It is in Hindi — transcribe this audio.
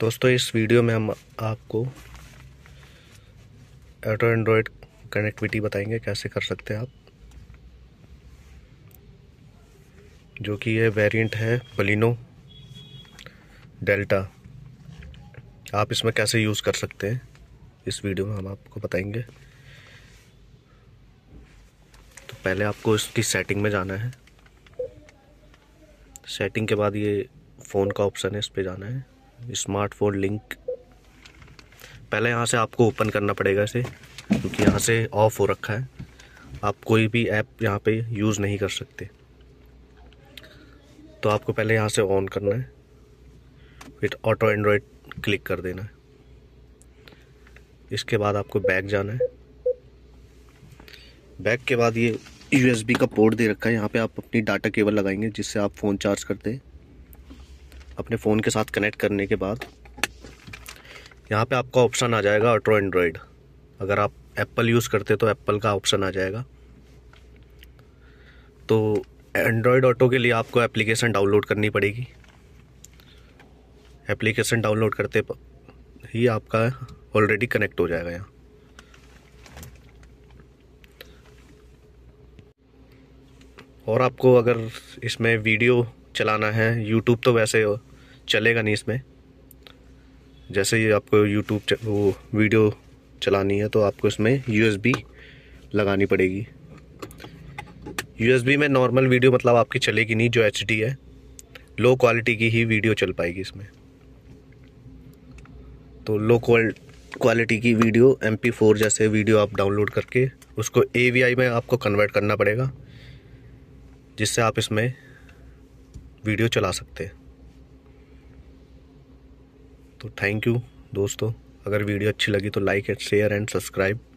दोस्तों इस वीडियो में हम आपको ऑटो एंड्रॉयड कनेक्टिविटी बताएंगे कैसे कर सकते हैं आप जो कि ये वेरिएंट है बलिनो डेल्टा आप इसमें कैसे यूज़ कर सकते हैं इस वीडियो में हम आपको बताएंगे तो पहले आपको इसकी सेटिंग में जाना है सेटिंग के बाद ये फ़ोन का ऑप्शन है इस पर जाना है स्मार्टफोन लिंक पहले यहाँ से आपको ओपन करना पड़ेगा इसे क्योंकि यहाँ से ऑफ हो रखा है आप कोई भी ऐप यहाँ पे यूज़ नहीं कर सकते तो आपको पहले यहाँ से ऑन करना है फिर ऑटो एंड्रॉयड क्लिक कर देना है इसके बाद आपको बैग जाना है बैग के बाद ये यूएसबी का पोर्ट दे रखा है यहाँ पे आप अपनी डाटा केबल लगाएंगे जिससे आप फ़ोन चार्ज करते हैं अपने फ़ोन के साथ कनेक्ट करने के बाद यहाँ पे आपका ऑप्शन आ जाएगा ऑटो एंड्रॉयड अगर आप एप्पल यूज़ करते तो एप्पल का ऑप्शन आ जाएगा तो एंड्रॉयड ऑटो के लिए आपको एप्लीकेशन डाउनलोड करनी पड़ेगी एप्लीकेशन डाउनलोड करते ही आपका ऑलरेडी कनेक्ट हो जाएगा यहाँ और आपको अगर इसमें वीडियो चलाना है यूट्यूब तो वैसे चलेगा नहीं इसमें जैसे ही आपको यूट्यूब वो वीडियो चलानी है तो आपको इसमें यू लगानी पड़ेगी यू में नॉर्मल वीडियो मतलब आपकी चलेगी नहीं जो एच है लो क्वालिटी की ही वीडियो चल पाएगी इसमें तो लो क्वालिटी की वीडियो एम जैसे वीडियो आप डाउनलोड करके उसको ए में आपको कन्वर्ट करना पड़ेगा जिससे आप इसमें वीडियो चला सकते हैं तो थैंक यू दोस्तों अगर वीडियो अच्छी लगी तो like and share and subscribe